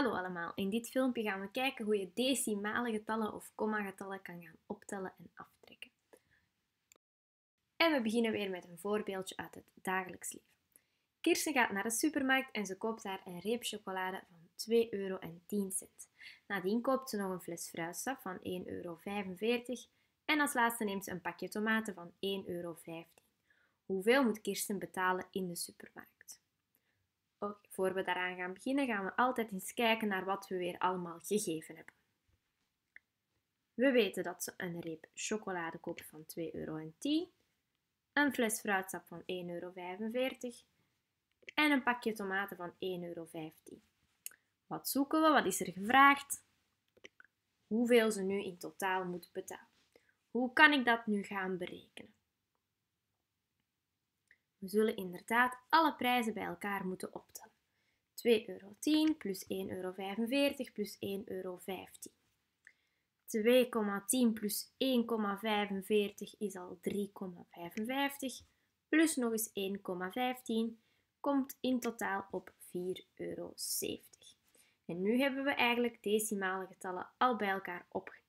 Hallo allemaal, in dit filmpje gaan we kijken hoe je decimale getallen of getallen kan gaan optellen en aftrekken. En we beginnen weer met een voorbeeldje uit het dagelijks leven. Kirsten gaat naar de supermarkt en ze koopt daar een reep chocolade van 2,10 euro. Nadien koopt ze nog een fles fruitsap van 1,45 euro. En als laatste neemt ze een pakje tomaten van 1,15 euro. Hoeveel moet Kirsten betalen in de supermarkt? voor we daaraan gaan beginnen, gaan we altijd eens kijken naar wat we weer allemaal gegeven hebben. We weten dat ze een reep chocolade koopt van 2,10 euro, een fles fruitsap van 1,45 euro en een pakje tomaten van 1,15 euro. Wat zoeken we? Wat is er gevraagd? Hoeveel ze nu in totaal moeten betalen? Hoe kan ik dat nu gaan berekenen? We zullen inderdaad alle prijzen bij elkaar moeten optellen. 2,10 euro plus 1,45 euro plus 1,15 euro. 2,10 plus 1,45 is al 3,55 plus nog eens 1,15 komt in totaal op 4,70 euro. En nu hebben we eigenlijk decimale getallen al bij elkaar opgeteld.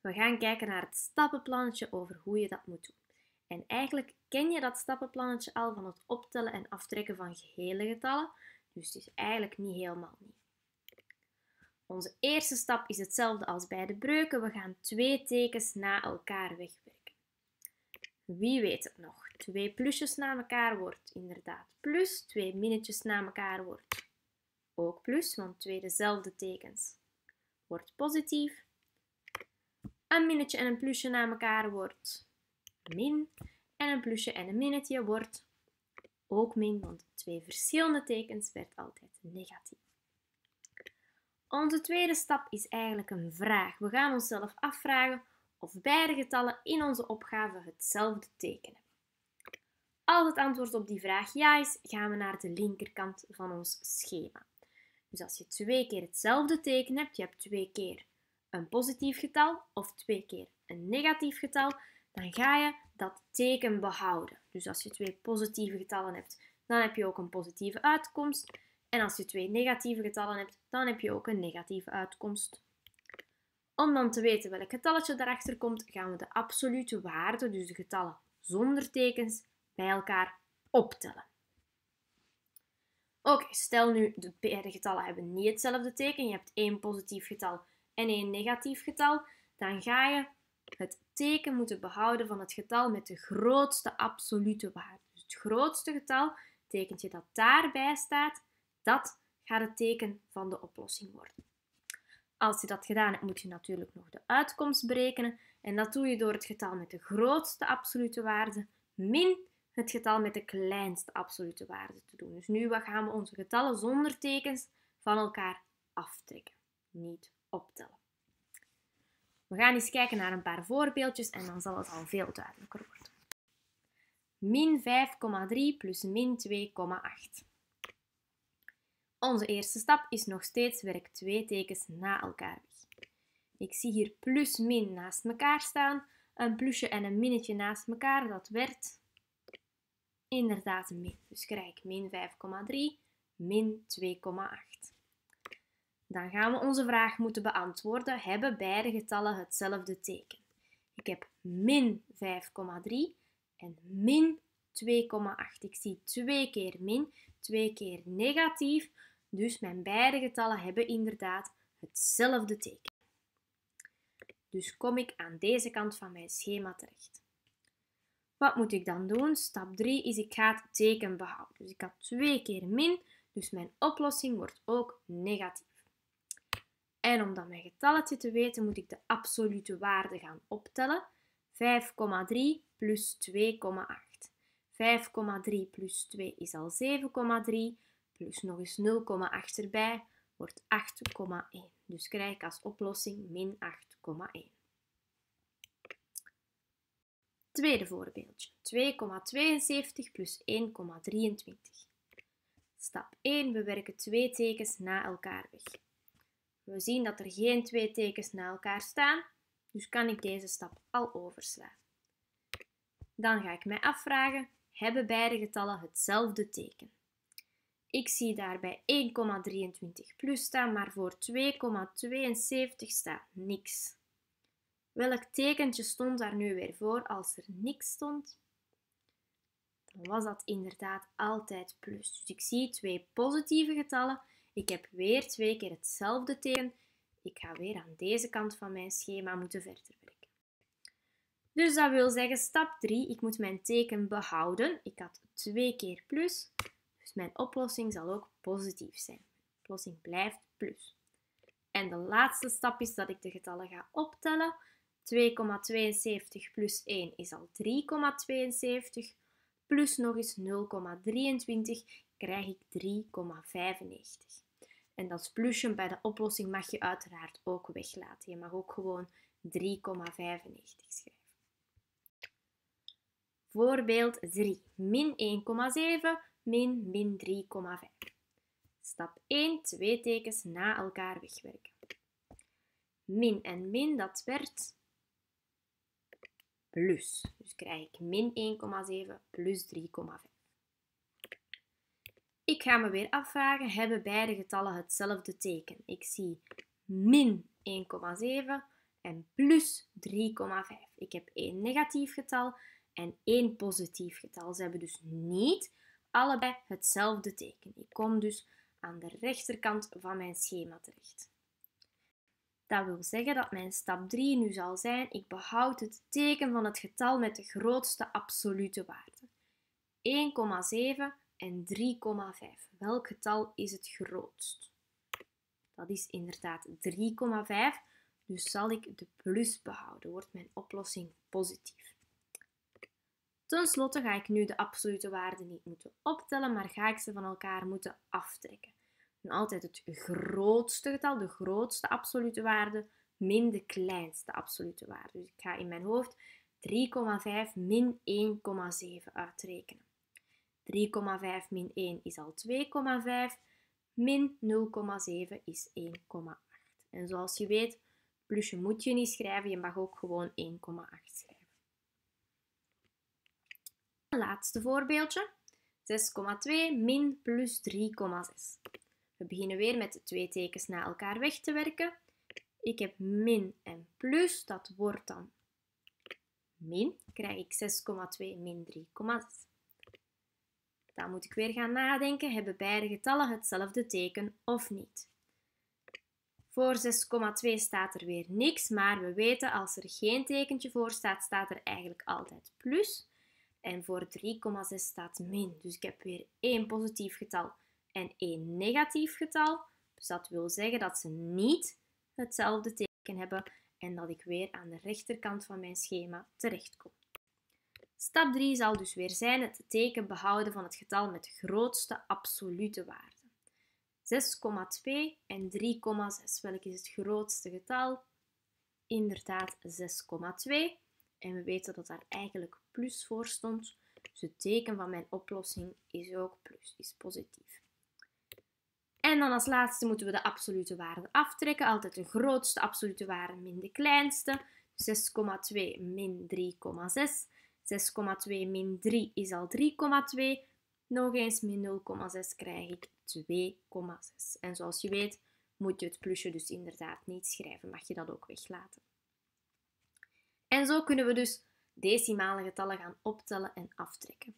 We gaan kijken naar het stappenplantje over hoe je dat moet doen. En eigenlijk ken je dat stappenplannetje al van het optellen en aftrekken van gehele getallen, dus het is eigenlijk niet helemaal nieuw. Onze eerste stap is hetzelfde als bij de breuken. We gaan twee tekens na elkaar wegwerken. Wie weet het nog? Twee plusjes na elkaar wordt inderdaad plus. Twee minnetjes na elkaar wordt ook plus, want twee dezelfde tekens wordt positief. Een minnetje en een plusje na elkaar wordt min. En een plusje en een minnetje wordt ook min, want twee verschillende tekens werd altijd negatief. Onze tweede stap is eigenlijk een vraag. We gaan onszelf afvragen of beide getallen in onze opgave hetzelfde tekenen. Als het antwoord op die vraag ja is, gaan we naar de linkerkant van ons schema. Dus als je twee keer hetzelfde teken hebt, je hebt twee keer een positief getal of twee keer een negatief getal, dan ga je dat teken behouden. Dus als je twee positieve getallen hebt, dan heb je ook een positieve uitkomst. En als je twee negatieve getallen hebt, dan heb je ook een negatieve uitkomst. Om dan te weten welk getalletje daarachter komt, gaan we de absolute waarde, dus de getallen zonder tekens, bij elkaar optellen. Oké, stel nu de beide getallen hebben niet hetzelfde teken. Je hebt één positief getal en één negatief getal. Dan ga je het teken moeten behouden van het getal met de grootste absolute waarde. Dus het grootste getal, het tekentje dat daarbij staat, dat gaat het teken van de oplossing worden. Als je dat gedaan hebt, moet je natuurlijk nog de uitkomst berekenen. En dat doe je door het getal met de grootste absolute waarde min het getal met de kleinste absolute waarde te doen. Dus nu gaan we onze getallen zonder tekens van elkaar aftrekken, niet optellen. We gaan eens kijken naar een paar voorbeeldjes en dan zal het al veel duidelijker worden. Min 5,3 plus min 2,8. Onze eerste stap is nog steeds werk twee tekens na elkaar weg. Ik zie hier plus min naast elkaar staan. Een plusje en een minnetje naast elkaar, dat werd inderdaad min. Dus krijg ik min 5,3, min 2,8. Dan gaan we onze vraag moeten beantwoorden. Hebben beide getallen hetzelfde teken? Ik heb min 5,3 en min 2,8. Ik zie twee keer min, twee keer negatief. Dus mijn beide getallen hebben inderdaad hetzelfde teken. Dus kom ik aan deze kant van mijn schema terecht. Wat moet ik dan doen? Stap 3 is ik ga het teken behouden. Dus ik had twee keer min, dus mijn oplossing wordt ook negatief. En om dan mijn getalletje te weten, moet ik de absolute waarde gaan optellen. 5,3 plus 2,8. 5,3 plus 2 is al 7,3, plus nog eens 0,8 erbij, wordt 8,1. Dus krijg ik als oplossing min 8,1. Tweede voorbeeldje. 2,72 plus 1,23. Stap 1. We werken twee tekens na elkaar weg. We zien dat er geen twee tekens na elkaar staan, dus kan ik deze stap al overslaan. Dan ga ik mij afvragen, hebben beide getallen hetzelfde teken? Ik zie daarbij 1,23 plus staan, maar voor 2,72 staat niks. Welk tekentje stond daar nu weer voor als er niks stond? Dan was dat inderdaad altijd plus. Dus ik zie twee positieve getallen ik heb weer twee keer hetzelfde teken. Ik ga weer aan deze kant van mijn schema moeten verder werken. Dus dat wil zeggen, stap 3, ik moet mijn teken behouden. Ik had twee keer plus, dus mijn oplossing zal ook positief zijn. De oplossing blijft plus. En de laatste stap is dat ik de getallen ga optellen. 2,72 plus 1 is al 3,72. Plus nog eens 0,23 krijg ik 3,95. En dat plusje bij de oplossing mag je uiteraard ook weglaten. Je mag ook gewoon 3,95 schrijven. Voorbeeld 3. Min 1,7, min min 3,5. Stap 1. Twee tekens na elkaar wegwerken. Min en min, dat werd plus. Dus krijg ik min 1,7 plus 3,5. Ik ga me weer afvragen, hebben beide getallen hetzelfde teken? Ik zie min 1,7 en plus 3,5. Ik heb één negatief getal en één positief getal. Ze hebben dus niet allebei hetzelfde teken. Ik kom dus aan de rechterkant van mijn schema terecht. Dat wil zeggen dat mijn stap 3 nu zal zijn, ik behoud het teken van het getal met de grootste absolute waarde. 1,7 en 3,5. Welk getal is het grootst? Dat is inderdaad 3,5. Dus zal ik de plus behouden. Wordt mijn oplossing positief. Ten slotte ga ik nu de absolute waarden niet moeten optellen, maar ga ik ze van elkaar moeten aftrekken. En altijd het grootste getal, de grootste absolute waarde, min de kleinste absolute waarde. Dus ik ga in mijn hoofd 3,5 min 1,7 uitrekenen. 3,5 min 1 is al 2,5. Min 0,7 is 1,8. En zoals je weet, plusje moet je niet schrijven. Je mag ook gewoon 1,8 schrijven. Een laatste voorbeeldje. 6,2 min plus 3,6. We beginnen weer met de twee tekens na elkaar weg te werken. Ik heb min en plus, dat wordt dan min. Krijg ik 6,2 min 3,6. Dan moet ik weer gaan nadenken, hebben beide getallen hetzelfde teken of niet? Voor 6,2 staat er weer niks, maar we weten als er geen tekentje voor staat, staat er eigenlijk altijd plus. En voor 3,6 staat min. Dus ik heb weer één positief getal en één negatief getal. Dus dat wil zeggen dat ze niet hetzelfde teken hebben en dat ik weer aan de rechterkant van mijn schema terechtkom. Stap 3 zal dus weer zijn het teken behouden van het getal met de grootste absolute waarde. 6,2 en 3,6. Welk is het grootste getal? Inderdaad 6,2. En we weten dat daar eigenlijk plus voor stond. Dus het teken van mijn oplossing is ook plus, is positief. En dan als laatste moeten we de absolute waarde aftrekken. Altijd de grootste absolute waarde min de kleinste. 6,2 min 3,6 6,2 min 3 is al 3,2. Nog eens min 0,6 krijg ik 2,6. En zoals je weet moet je het plusje dus inderdaad niet schrijven. Mag je dat ook weglaten. En zo kunnen we dus decimale getallen gaan optellen en aftrekken.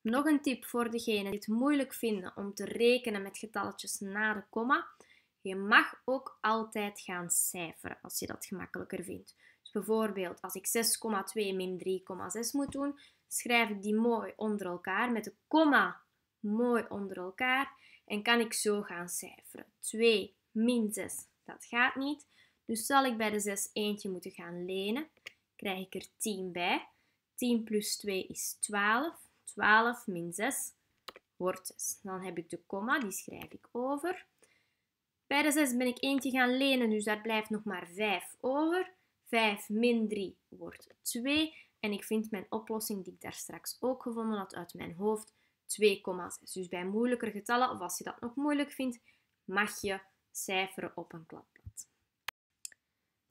Nog een tip voor degenen die het moeilijk vinden om te rekenen met getalletjes na de komma. Je mag ook altijd gaan cijferen als je dat gemakkelijker vindt. Bijvoorbeeld, als ik 6,2 min 3,6 moet doen, schrijf ik die mooi onder elkaar met de komma mooi onder elkaar en kan ik zo gaan cijferen. 2 min 6, dat gaat niet. Dus zal ik bij de 6 eentje moeten gaan lenen. Krijg ik er 10 bij. 10 plus 2 is 12. 12 min 6 wordt 6. Dan heb ik de komma, die schrijf ik over. Bij de 6 ben ik eentje gaan lenen, dus daar blijft nog maar 5 over. 5 min 3 wordt 2. En ik vind mijn oplossing die ik daar straks ook gevonden had uit mijn hoofd 2,6. Dus bij moeilijkere getallen, of als je dat nog moeilijk vindt, mag je cijferen op een kladblad.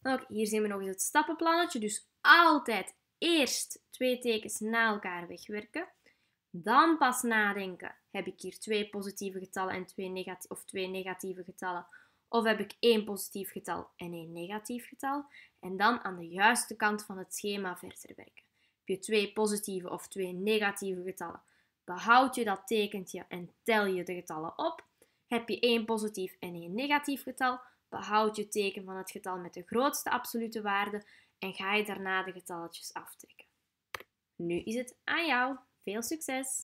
Ook hier zien we nog eens het stappenplannetje. Dus altijd eerst twee tekens na elkaar wegwerken. Dan pas nadenken, heb ik hier twee positieve getallen en twee negatieve, of twee negatieve getallen? Of heb ik één positief getal en één negatief getal? En dan aan de juiste kant van het schema verder werken. Heb je twee positieve of twee negatieve getallen? Behoud je dat tekentje en tel je de getallen op. Heb je één positief en één negatief getal? Behoud je teken van het getal met de grootste absolute waarde en ga je daarna de getalletjes aftrekken. Nu is het aan jou. Veel succes!